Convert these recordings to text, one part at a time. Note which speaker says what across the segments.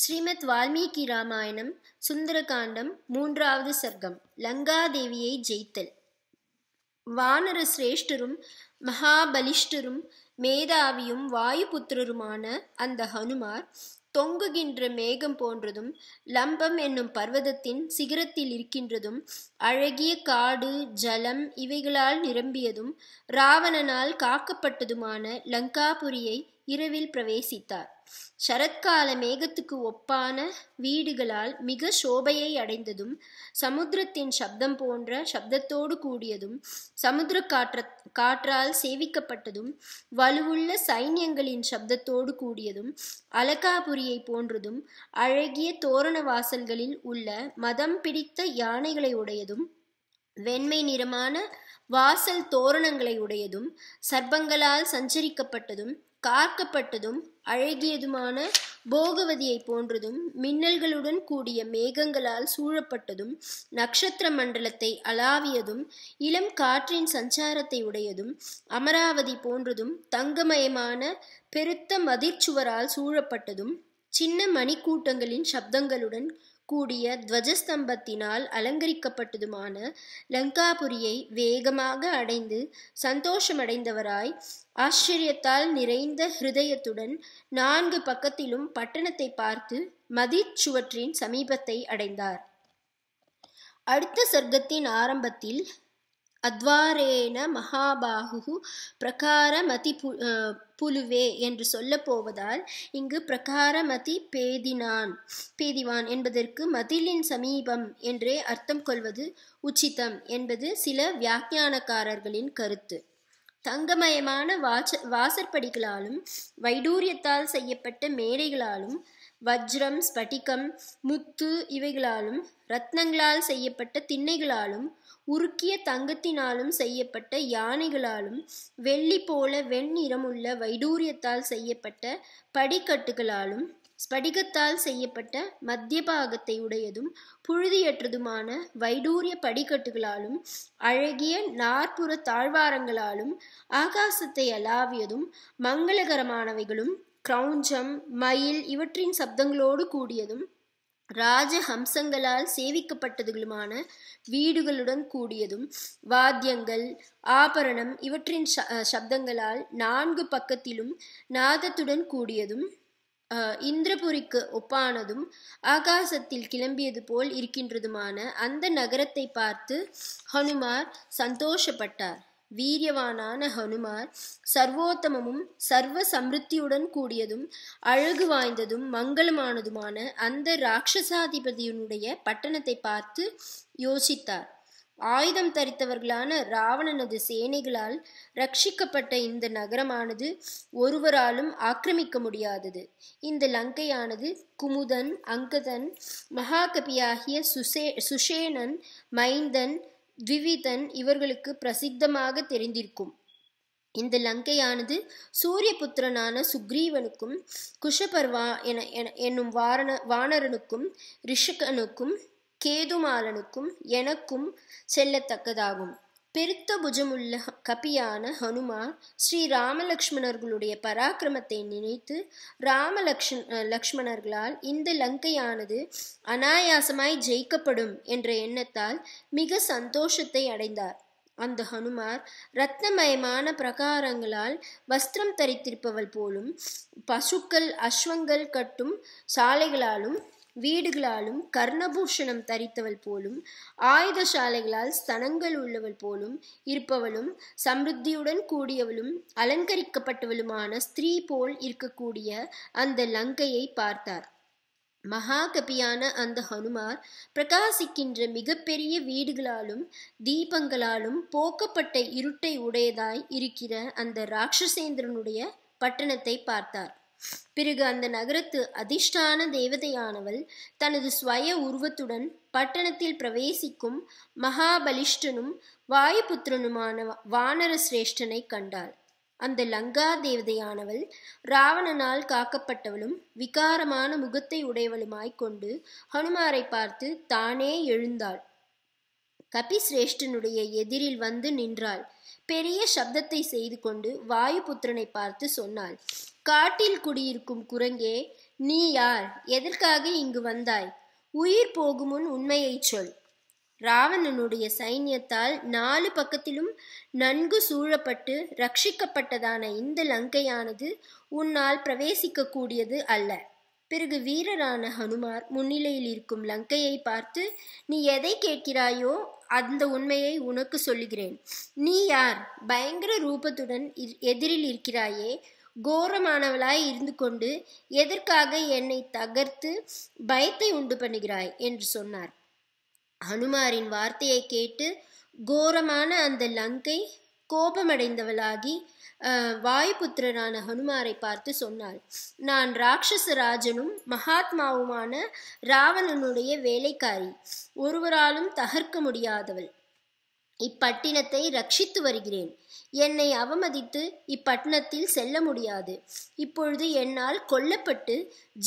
Speaker 1: ஸ்ரீமத் வால்மீகி ராமாயணம் சுந்தரகாண்டம் மூன்றாவது சர்க்கம் லங்காதேவியை ஜெயித்தல் வானர சிரேஷ்டரும் மகாபலிஷ்டரும் மேதாவியும் வாயுபுத்திரருமான அந்த ஹனுமார் தொங்குகின்ற மேகம் போன்றதும் லம்பம் என்னும் பர்வதத்தின் சிகரத்தில் இருக்கின்றதும் அழகிய காடு ஜலம் இவைகளால் நிரம்பியதும் ராவணனால் காக்கப்பட்டதுமான லங்காபுரியை இரவில் பிரவேசித்தார் சரத்கால மேகத்துக்கு ஒப்பான வீடுகளால் மிக சோபையை அடைந்ததும் சமுத்திரத்தின் சப்தம் போன்ற சப்தத்தோடு கூடியதும் சமுத்திர காற்ற காற்றால் சேவிக்கப்பட்டதும் வலுவுள்ள சைன்யங்களின் சப்தத்தோடு கூடியதும் அலகாபுரியை போன்றதும் அழகிய தோரண வாசல்களில் உள்ள மதம் பிடித்த யானைகளை உடையதும் வெண்மை நிறமான வாசல் தோரணங்களை உடையதும் சர்பங்களால் சஞ்சரிக்கப்பட்டதும் காக்கப்பட்டதும் அழகியதுமான போகவதியை போன்றதும் மின்னல்களுடன் கூடிய மேகங்களால் சூழப்பட்டதும் நட்சத்திர மண்டலத்தை அளாவியதும் இளம் காற்றின் சஞ்சாரத்தை உடையதும் அமராவதி போன்றதும் தங்கமயமான பெருத்த மதிர்ச்சுவரால் சூழப்பட்டதும் சின்ன மணிக்கூட்டங்களின் சப்தங்களுடன் கூடிய துவஜஸ்தம்பத்தினால் அலங்கரிக்கப்பட்டதுமான லங்காபுரியை வேகமாக அடைந்து சந்தோஷமடைந்தவராய் ஆச்சரியத்தால் நிறைந்த ஹிருதயத்துடன் நான்கு பக்கத்திலும் பட்டணத்தை பார்த்து மதிச் சுவற்றின் சமீபத்தை அடைந்தார் அடுத்த சர்க்கத்தின் ஆரம்பத்தில் அத்வாரேன மகாபாகு பிரகாரமதி பு புலுவே என்று சொல்லப்போவதால் இங்கு பிரகாரமதி பேதினான் பேதிவான் என்பதற்கு மதிலின் சமீபம் என்றே அர்த்தம் கொள்வது உச்சிதம் என்பது சில வியாக்கியானக்காரர்களின் கருத்து தங்கமயமான வாச வாசற்படிகளாலும் வைடூரியத்தால் செய்யப்பட்ட மேடைகளாலும் வஜ்ரம் ஸ்பட்டிகம் முத்து இவைகளாலும் ரத்னங்களால் செய்யப்பட்ட திண்ணைகளாலும் உருக்கிய தங்கத்தினாலும் செய்யப்பட்ட யானைகளாலும் வெள்ளி போல வெண்ணிறமுள்ள வைடூரியத்தால் செய்யப்பட்ட படிக்கட்டுகளாலும் ஸ்படிகத்தால் செய்யப்பட்ட மத்திய பாகத்தை உடையதும் புழுதியற்றதுமான வைடூரிய படிக்கட்டுகளாலும் அழகிய நாற்புற தாழ்வாரங்களாலும் ஆகாசத்தை அலாவியதும் மங்களகரமானவைகளும் கிரௌஞ்சம் மயில் இவற்றின் சப்தங்களோடு கூடியதும் ராஜஹம்சங்களால் சேவிக்கப்பட்டதுகளுமான வீடுகளுடன் கூடியதும் வாத்தியங்கள் ஆபரணம் இவற்றின் சப்தங்களால் நான்கு பக்கத்திலும் நாதத்துடன் கூடியதும் இந்திரபுரிக்கு ஒப்பானதும் ஆகாசத்தில் கிளம்பியது போல் இருக்கின்றதுமான அந்த நகரத்தை பார்த்து ஹனுமார் சந்தோஷப்பட்டார் வீரியவானான ஹனுமான் சர்வோத்தமமும் சர்வ சமிருத்தியுடன் கூடியதும் அழகு வாய்ந்ததும் மங்களமானதுமான அந்த இராட்சசாதிபதியினுடைய பட்டணத்தை பார்த்து யோசித்தார் ஆயுதம் தரித்தவர்களான இராவணனது சேனைகளால் ரட்சிக்கப்பட்ட இந்த நகரமானது ஒருவராலும் ஆக்கிரமிக்க முடியாதது இந்த லங்கையானது குமுதன் அங்கதன் மகாகவியாகிய சுசே சுஷேனன் மைந்தன் த்விவிதன் இவர்களுக்கு பிரசித்தமாக தெரிந்திருக்கும் இந்த லங்கையானது சூரியபுத்திரனான சுக்ரீவனுக்கும் குஷபர்வா என என்னும் வாரண வானரனுக்கும் ரிஷகனுக்கும் கேதுமாலனுக்கும் எனக்கும் செல்லத்தக்கதாகும் பெருத்த புஜமுள்ள கபியான ஹனுமான் ஸ்ரீ ராமலக்ஷ்மணர்களுடைய பராக்கிரமத்தை நினைத்து ராமலக்ஷ் லக்ஷ்மணர்களால் இந்த லங்கையானது அனாயாசமாய் ஜெயிக்கப்படும் என்ற எண்ணத்தால் மிக சந்தோஷத்தை அடைந்தார் அந்த ஹனுமார் ரத்னமயமான பிரகாரங்களால் வஸ்திரம் தரித்திருப்பவள் போலும் பசுக்கள் அஸ்வங்கள் கட்டும் சாலைகளாலும் வீடுகளாலும் கர்ணபூஷணம் தரித்தவள் போலும் ஆயுத சாலைகளால் ஸ்தனங்கள் உள்ளவள் போலும் இருப்பவளும் சமிருத்தியுடன் கூடியவளும் அலங்கரிக்கப்பட்டவளுமான ஸ்திரீ போல் இருக்கக்கூடிய அந்த லங்கையை பார்த்தார் மகாகபியான அந்த ஹனுமார் பிரகாசிக்கின்ற மிகப்பெரிய வீடுகளாலும் தீபங்களாலும் போக்கப்பட்ட இருட்டை உடையதாய் இருக்கிற அந்த ராட்சசேந்திரனுடைய பட்டணத்தை பார்த்தார் பிறகு அந்த நகரத்து அதிர்ஷ்டான தேவதையானவள் தனது ஸ்வய உருவத்துடன் பட்டணத்தில் பிரவேசிக்கும் மகாபலிஷ்டனும் வாயுபுத்திரனுமான வானர சிரேஷ்டனை கண்டாள் அந்த லங்கா தேவதையானவள் ராவணனால் காக்கப்பட்டவளும் விகாரமான முகத்தை உடையவளுமாய்க் கொண்டு ஹனுமாரை பார்த்து தானே எழுந்தாள் கபிசிரேஷ்டனுடைய எதிரில் வந்து நின்றாள் பெரிய சப்தத்தை செய்து கொண்டு வாயுபுத்திரனை பார்த்து சொன்னாள் காட்டில் குடியிருக்கும் குரங்கே நீ யார் எதற்காக இங்கு வந்தாய் உயிர் போகுமுன் உண்மையை சொல் ராவணனுடைய சைன்யத்தால் நாலு பக்கத்திலும் நன்கு சூழப்பட்டு ரட்சிக்கப்பட்டதான இந்த லங்கையானது உன்னால் பிரவேசிக்க கூடியது அல்ல பிறகு வீரரான ஹனுமார் முன்னிலையில் இருக்கும் லங்கையை பார்த்து நீ எதை கேட்கிறாயோ அந்த உண்மையை உனக்கு சொல்லுகிறேன் நீ யார் பயங்கர ரூபத்துடன் எதிரில் இருக்கிறாயே கோரமானவளாய் இருந்து கொண்டு எதற்காக என்னை தகர்த்து பயத்தை உண்டு பண்ணுகிறாய் என்று சொன்னார் ஹனுமாரின் வார்த்தையை கேட்டு கோரமான அந்த லங்கை கோபமடைந்தவளாகி வாயுபுத்திரனான ஹனுமாரை பார்த்து சொன்னாள் நான் ராட்சச ராஜனும் மகாத்மாவுமான ராவணனுடைய வேலைக்காரி ஒருவராலும் தகர்க்க முடியாதவள் இப்பட்டினத்தை ரட்சித்து வருகிறேன் என்னை அவமதித்து இப்பட்டணத்தில் செல்ல முடியாது இப்பொழுது என்னால் கொல்லப்பட்டு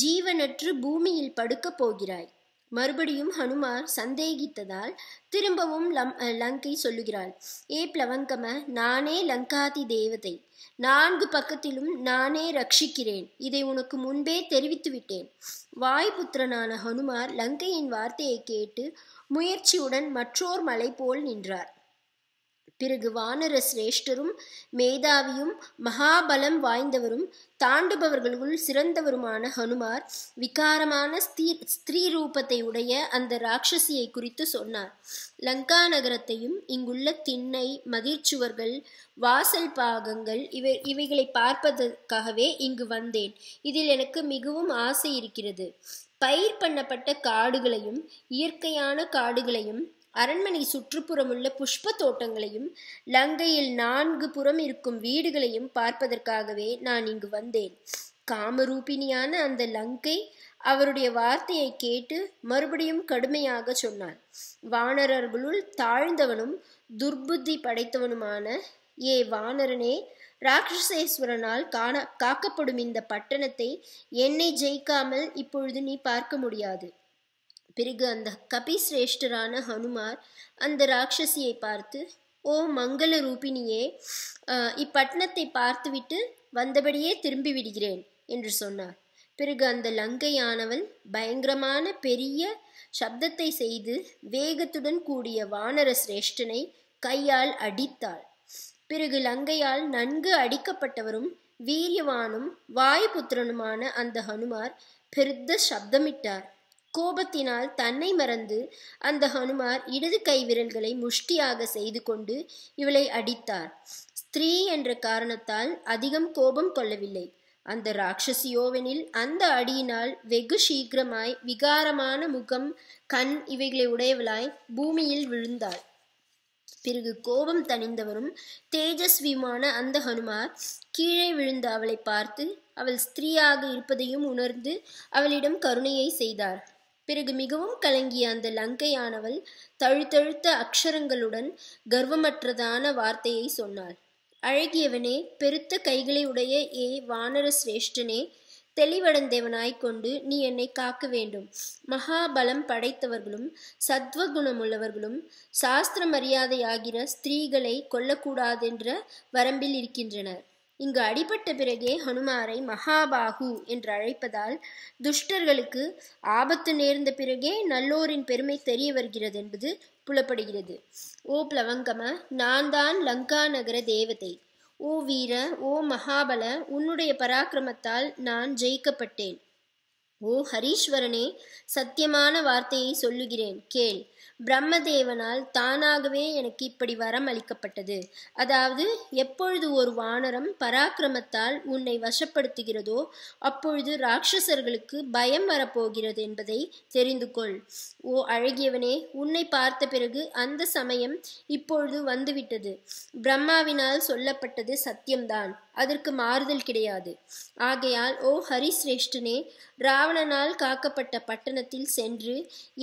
Speaker 1: ஜீவனற்று பூமியில் படுக்கப் போகிறாய் மறுபடியும் ஹனுமார் சந்தேகித்ததால் திரும்பவும் லம் லங்கை சொல்லுகிறாள் ஏ பிளவங்கம நானே லங்காதி தேவதை நான்கு பக்கத்திலும் நானே ரட்சிக்கிறேன் இதை உனக்கு முன்பே தெரிவித்து விட்டேன் புத்திரனான ஹனுமார் லங்கையின் வார்த்தையை கேட்டு முயற்சியுடன் மற்றோர் மலை போல் நின்றார் பிறகு வானர சிரேஷ்டரும் மேதாவியும் மகாபலம் வாய்ந்தவரும் தாண்டுபவர்களுள் சிறந்தவருமான ஹனுமார் விகாரமான ஸ்திர ஸ்திரீ ரூபத்தை உடைய அந்த ராட்சசியை குறித்து சொன்னார் லங்கா நகரத்தையும் இங்குள்ள திண்ணை மதிர்ச்சுவர்கள் வாசல் பாகங்கள் இவை இவைகளை பார்ப்பதற்காகவே இங்கு வந்தேன் இதில் எனக்கு மிகவும் ஆசை இருக்கிறது பயிர் பண்ணப்பட்ட காடுகளையும் இயற்கையான காடுகளையும் அரண்மனை சுற்றுப்புறமுள்ள புஷ்ப தோட்டங்களையும் லங்கையில் நான்கு புறம் இருக்கும் வீடுகளையும் பார்ப்பதற்காகவே நான் இங்கு வந்தேன் காமரூபிணியான அந்த லங்கை அவருடைய வார்த்தையை கேட்டு மறுபடியும் கடுமையாக சொன்னார் வானரர்களுள் தாழ்ந்தவனும் துர்புத்தி படைத்தவனுமான ஏ வானரனே ராட்சசேஸ்வரனால் காண காக்கப்படும் இந்த பட்டணத்தை என்னை ஜெயிக்காமல் இப்பொழுது நீ பார்க்க முடியாது பிறகு அந்த கபிசிரேஷ்டரான ஹனுமார் அந்த ராட்சசியை பார்த்து ஓ மங்கள ரூபிணியே இப்பட்டணத்தை பார்த்துவிட்டு வந்தபடியே திரும்பி விடுகிறேன் என்று சொன்னார் பிறகு அந்த லங்கையானவன் பயங்கரமான பெரிய சப்தத்தை செய்து வேகத்துடன் கூடிய வானர சிரேஷ்டனை கையால் அடித்தாள் பிறகு லங்கையால் நன்கு அடிக்கப்பட்டவரும் வீரியவானும் வாயுபுத்திரனுமான அந்த ஹனுமார் பெருத்த சப்தமிட்டார் கோபத்தினால் தன்னை மறந்து அந்த ஹனுமார் இடது கை விரல்களை முஷ்டியாக செய்து கொண்டு இவளை அடித்தார் ஸ்திரீ என்ற காரணத்தால் அதிகம் கோபம் கொள்ளவில்லை அந்த ராட்சசியோவெனில் அந்த அடியினால் வெகு சீக்கிரமாய் விகாரமான முகம் கண் இவைகளை உடையவளாய் பூமியில் விழுந்தாள் பிறகு கோபம் தணிந்தவரும் தேஜஸ்வியுமான அந்த ஹனுமார் கீழே விழுந்த அவளை பார்த்து அவள் ஸ்திரீயாக இருப்பதையும் உணர்ந்து அவளிடம் கருணையை செய்தார் பிறகு மிகவும் கலங்கிய அந்த லங்கையானவள் தழுத்தழுத்த அக்ஷரங்களுடன் கர்வமற்றதான வார்த்தையை சொன்னாள் அழகியவனே பெருத்த கைகளை உடைய ஏ வானர சிரேஷ்டனே தெளிவடைந்தவனாய்க் கொண்டு நீ என்னை காக்க வேண்டும் மகாபலம் படைத்தவர்களும் சத்வகுணமுள்ளவர்களும் சாஸ்திர மரியாதையாகிற ஸ்திரீகளை கொல்லக்கூடாதென்ற வரம்பில் இருக்கின்றனர் இங்கு அடிபட்ட பிறகே ஹனுமாரை மகாபாகு என்று அழைப்பதால் துஷ்டர்களுக்கு ஆபத்து நேர்ந்த பிறகே நல்லோரின் பெருமை தெரிய வருகிறது என்பது புலப்படுகிறது ஓ பிளவங்கம நான் தான் லங்கா நகர தேவதை ஓ வீர ஓ மகாபல உன்னுடைய பராக்கிரமத்தால் நான் ஜெயிக்கப்பட்டேன் ஓ ஹரீஸ்வரனே சத்தியமான வார்த்தையை சொல்லுகிறேன் கேள் பிரம்மதேவனால் தானாகவே எனக்கு இப்படி வரம் அளிக்கப்பட்டது அதாவது எப்பொழுது ஒரு வானரம் பராக்கிரமத்தால் உன்னை வசப்படுத்துகிறதோ அப்பொழுது ராட்சசர்களுக்கு பயம் வரப்போகிறது என்பதை தெரிந்து கொள் ஓ அழகியவனே உன்னை பார்த்த பிறகு அந்த சமயம் இப்பொழுது வந்துவிட்டது பிரம்மாவினால் சொல்லப்பட்டது சத்தியம்தான் அதற்கு மாறுதல் கிடையாது ஆகையால் ஓ ஹரிசிரேஷ்டனே ராவணனால் காக்கப்பட்ட பட்டணத்தில் சென்று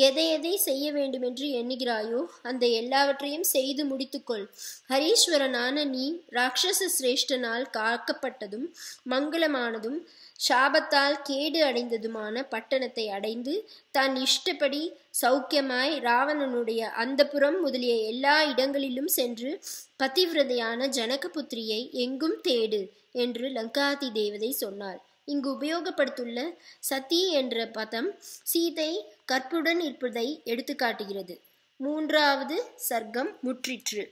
Speaker 1: எதை எதை செய்ய வேண்டுமென்று எண்ணுகிறாயோ அந்த எல்லாவற்றையும் செய்து முடித்துக்கொள் ஹரீஸ்வரனான நீ ராட்சச சிரேஷ்டனால் காக்கப்பட்டதும் மங்களமானதும் சாபத்தால் கேடு அடைந்ததுமான பட்டணத்தை அடைந்து தான் இஷ்டப்படி சௌக்கியமாய் ராவணனுடைய அந்தப்புறம் முதலிய எல்லா இடங்களிலும் சென்று பதிவிரதையான புத்திரியை எங்கும் தேடு என்று லங்காதி தேவதை சொன்னார் இங்கு உபயோகப்படுத்துள்ள சதி என்ற பதம் சீதை கற்புடன் இருப்பதை எடுத்துக்காட்டுகிறது மூன்றாவது சர்க்கம் முற்றிற்று